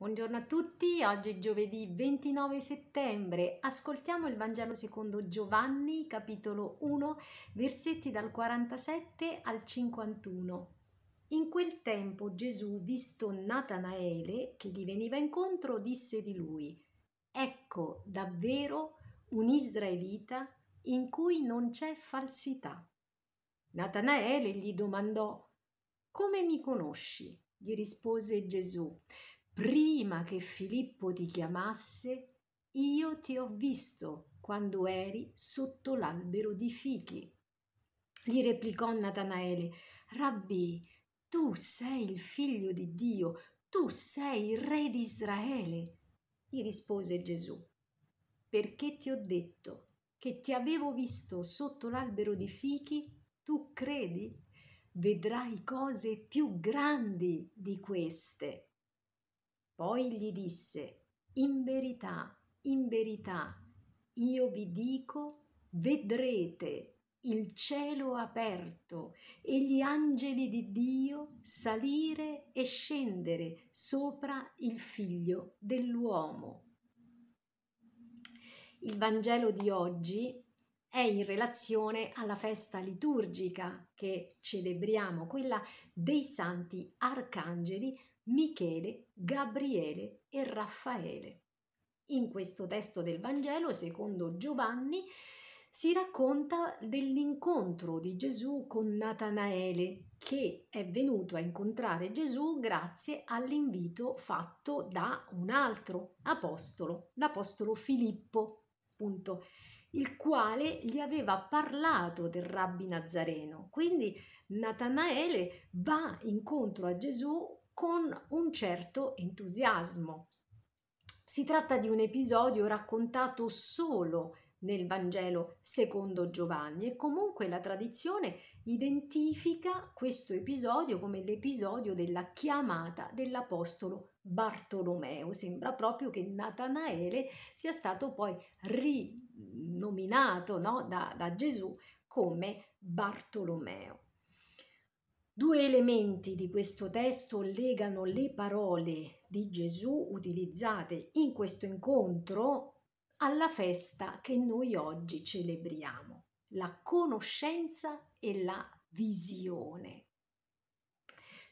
Buongiorno a tutti, oggi è giovedì 29 settembre. Ascoltiamo il Vangelo secondo Giovanni, capitolo 1, versetti dal 47 al 51. In quel tempo Gesù, visto Natanaele che gli veniva incontro, disse di lui: Ecco davvero un israelita in cui non c'è falsità. Natanaele gli domandò: Come mi conosci? gli rispose Gesù prima che Filippo ti chiamasse, io ti ho visto quando eri sotto l'albero di fichi. Gli replicò Natanaele, Rabbi, tu sei il figlio di Dio, tu sei il re di Israele. Gli rispose Gesù, perché ti ho detto che ti avevo visto sotto l'albero di fichi, tu credi? Vedrai cose più grandi di queste. Poi gli disse, In verità, in verità, io vi dico, vedrete il cielo aperto e gli angeli di Dio salire e scendere sopra il figlio dell'uomo. Il Vangelo di oggi è in relazione alla festa liturgica che celebriamo, quella dei santi arcangeli, Michele, Gabriele e Raffaele. In questo testo del Vangelo, secondo Giovanni, si racconta dell'incontro di Gesù con Natanaele, che è venuto a incontrare Gesù grazie all'invito fatto da un altro apostolo, l'apostolo Filippo, appunto, il quale gli aveva parlato del rabbi Nazareno. Quindi Natanaele va incontro a Gesù con un certo entusiasmo. Si tratta di un episodio raccontato solo nel Vangelo secondo Giovanni e comunque la tradizione identifica questo episodio come l'episodio della chiamata dell'apostolo Bartolomeo. Sembra proprio che Natanaele sia stato poi rinominato no, da, da Gesù come Bartolomeo. Due elementi di questo testo legano le parole di Gesù utilizzate in questo incontro alla festa che noi oggi celebriamo, la conoscenza e la visione.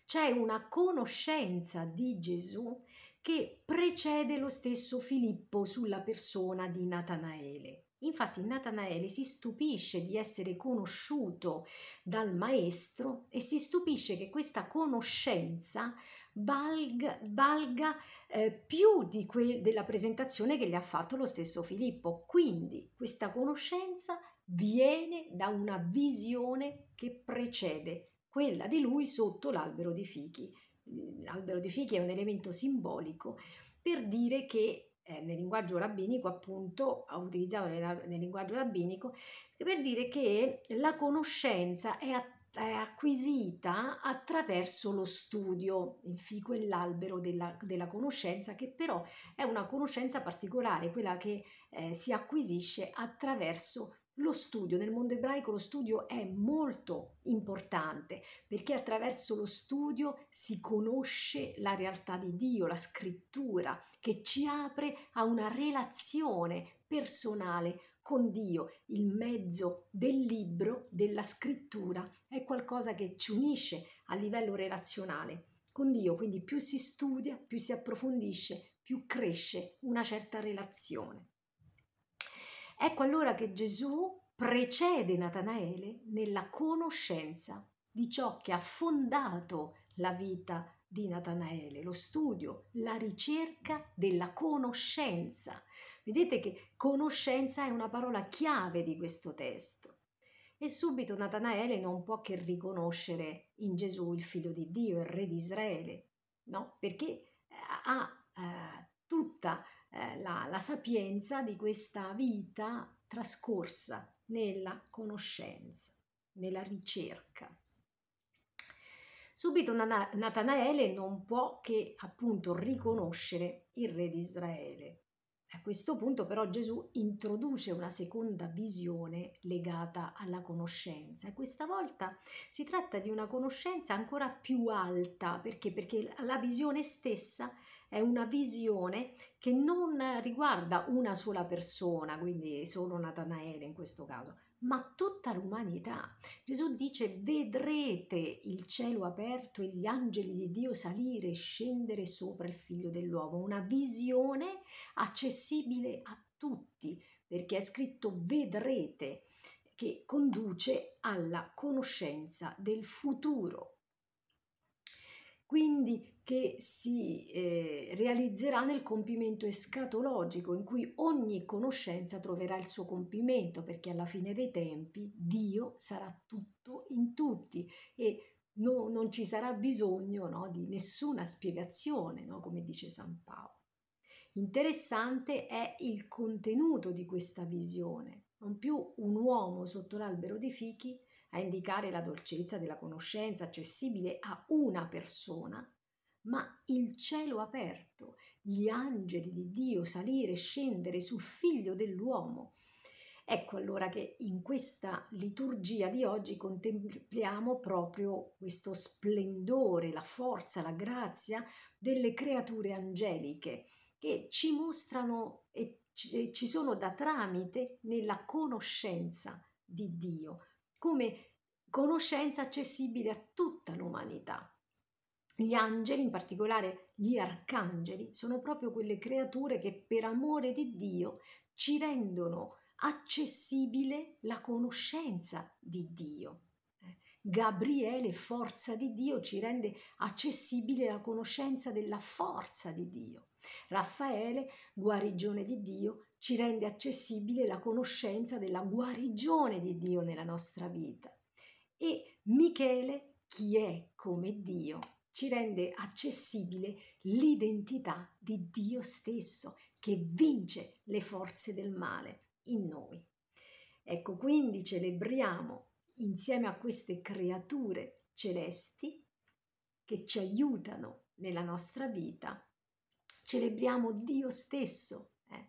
C'è una conoscenza di Gesù che precede lo stesso Filippo sulla persona di Natanaele. Infatti Natanaele si stupisce di essere conosciuto dal maestro e si stupisce che questa conoscenza valga, valga eh, più que- della presentazione che gli ha fatto lo stesso Filippo. Quindi questa conoscenza viene da una visione che precede quella di lui sotto l'albero di fichi. L'albero di fichi è un elemento simbolico per dire che eh, nel linguaggio rabbinico, appunto, utilizzato nel, nel, linguaggio rabbinico, per dire che la conoscenza è, att- è acquisita attraverso lo studio, il fico e l'albero della, della, conoscenza, che però è una conoscenza particolare, quella che eh, si acquisisce attraverso lo studio, nel mondo ebraico lo studio è molto importante perché attraverso lo studio si conosce la realtà di Dio, la scrittura, che ci apre a una relazione personale con Dio. Il mezzo del libro, della scrittura, è qualcosa che ci unisce a livello relazionale con Dio, quindi più si studia, più si approfondisce, più cresce una certa relazione. Ecco allora che Gesù precede Natanaele nella conoscenza di ciò che ha fondato la vita di Natanaele, lo studio, la ricerca della conoscenza. Vedete che conoscenza è una parola chiave di questo testo. E subito Natanaele non può che riconoscere in Gesù il figlio di Dio, il re di Israele, no? Perché ha eh, tutta eh, la, la sapienza di questa vita trascorsa nella conoscenza, nella ricerca. Subito Natanaele non può che appunto riconoscere il re di Israele a questo punto però Gesù introduce una seconda visione legata alla conoscenza e questa volta si tratta di una conoscenza ancora più alta perché? perché la visione stessa è una visione che non riguarda una sola persona, quindi solo Natanaele in questo caso, ma tutta l'umanità. Gesù dice vedrete il cielo aperto e gli angeli di Dio salire e scendere sopra il figlio dell'uomo, una visione accessibile a tutti, perché è scritto vedrete che conduce alla conoscenza del futuro. Quindi che si eh, realizzerà nel compimento escatologico, in cui ogni conoscenza troverà il suo compimento, perché alla fine dei tempi Dio sarà tutto in tutti e no, non ci sarà bisogno no, di nessuna spiegazione, no, come dice San Paolo. Interessante è il contenuto di questa visione, non più un uomo sotto l'albero di fichi a indicare la dolcezza della conoscenza accessibile a una persona, ma il cielo aperto, gli angeli di Dio salire e scendere sul figlio dell'uomo. Ecco allora che in questa liturgia di oggi contempliamo proprio questo splendore, la forza, la grazia delle creature angeliche che ci mostrano e ci sono da tramite nella conoscenza di Dio, come conoscenza accessibile a tutta l'umanità. Gli angeli, in particolare gli arcangeli, sono proprio quelle creature che per amore di Dio ci rendono accessibile la conoscenza di Dio. Eh, Gabriele, forza di Dio, ci rende accessibile la conoscenza della forza di Dio. Raffaele, guarigione di Dio, ci rende accessibile la conoscenza della guarigione di Dio nella nostra vita. E Michele, chi è come Dio, ci rende accessibile l'identità di Dio stesso che vince le forze del male in noi. Ecco quindi celebriamo insieme a queste creature celesti che ci aiutano nella nostra vita, celebriamo Dio stesso eh,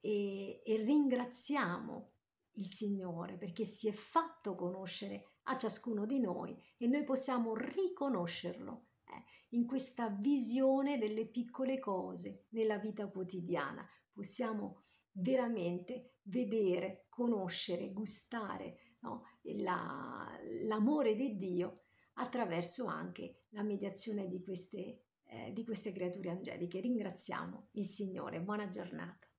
e, e ringraziamo il Signore perché si è fatto conoscere a ciascuno di noi e noi possiamo riconoscerlo in questa visione delle piccole cose nella vita quotidiana. Possiamo veramente vedere, conoscere, gustare no? La, l'amore di Dio attraverso anche la mediazione di queste, eh, di queste creature angeliche. Ringraziamo il Signore, buona giornata.